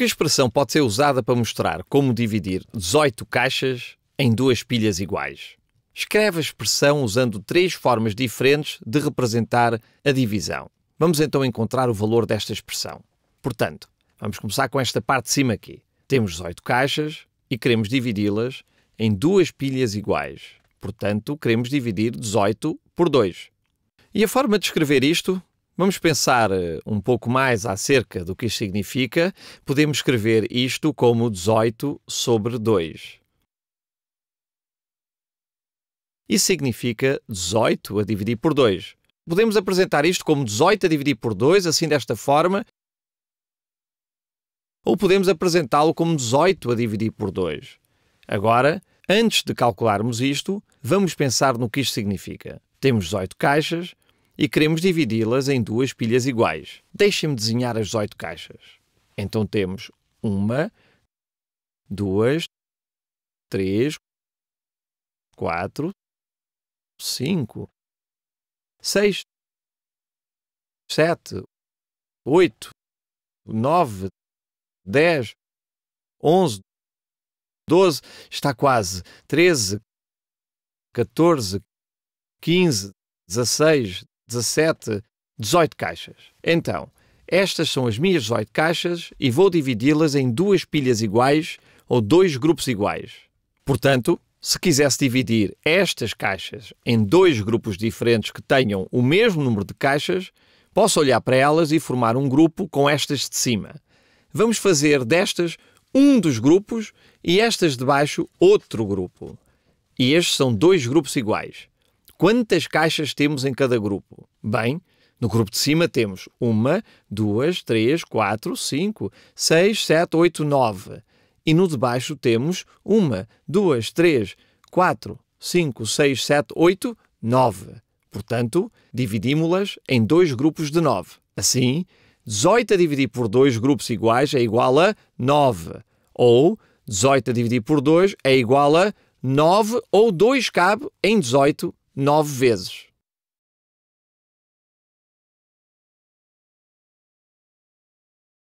que a expressão pode ser usada para mostrar como dividir 18 caixas em duas pilhas iguais? Escreve a expressão usando três formas diferentes de representar a divisão. Vamos então encontrar o valor desta expressão. Portanto, vamos começar com esta parte de cima aqui. Temos 18 caixas e queremos dividi-las em duas pilhas iguais. Portanto, queremos dividir 18 por 2. E a forma de escrever isto Vamos pensar eh, um pouco mais acerca do que isto significa. Podemos escrever isto como 18 sobre 2. Isso significa 18 a dividir por 2. Podemos apresentar isto como 18 a dividir por 2, assim desta forma, ou podemos apresentá-lo como 18 a dividir por 2. Agora, antes de calcularmos isto, vamos pensar no que isto significa. Temos 18 caixas, e queremos dividi-las em duas pilhas iguais. Deixem-me desenhar as oito caixas. Então temos uma, duas, três, quatro, cinco, seis, sete, oito, nove, dez, onze, doze, está quase, treze, quatorze, quinze dezesseis, 17, 18 caixas. Então, estas são as minhas 18 caixas e vou dividi-las em duas pilhas iguais ou dois grupos iguais. Portanto, se quisesse dividir estas caixas em dois grupos diferentes que tenham o mesmo número de caixas, posso olhar para elas e formar um grupo com estas de cima. Vamos fazer destas um dos grupos e estas de baixo outro grupo. E estes são dois grupos iguais. Quantas caixas temos em cada grupo? Bem, no grupo de cima temos uma, duas, três, quatro, cinco, seis, sete, oito, nove. E no de baixo temos uma, duas, três, quatro, cinco, seis, sete, oito, nove. Portanto, dividimos-las em dois grupos de nove. Assim, 18 a dividir por dois grupos iguais é igual a 9. Ou 18 a dividir por 2 é igual a 9 ou 2 cabe em 18 nove vezes.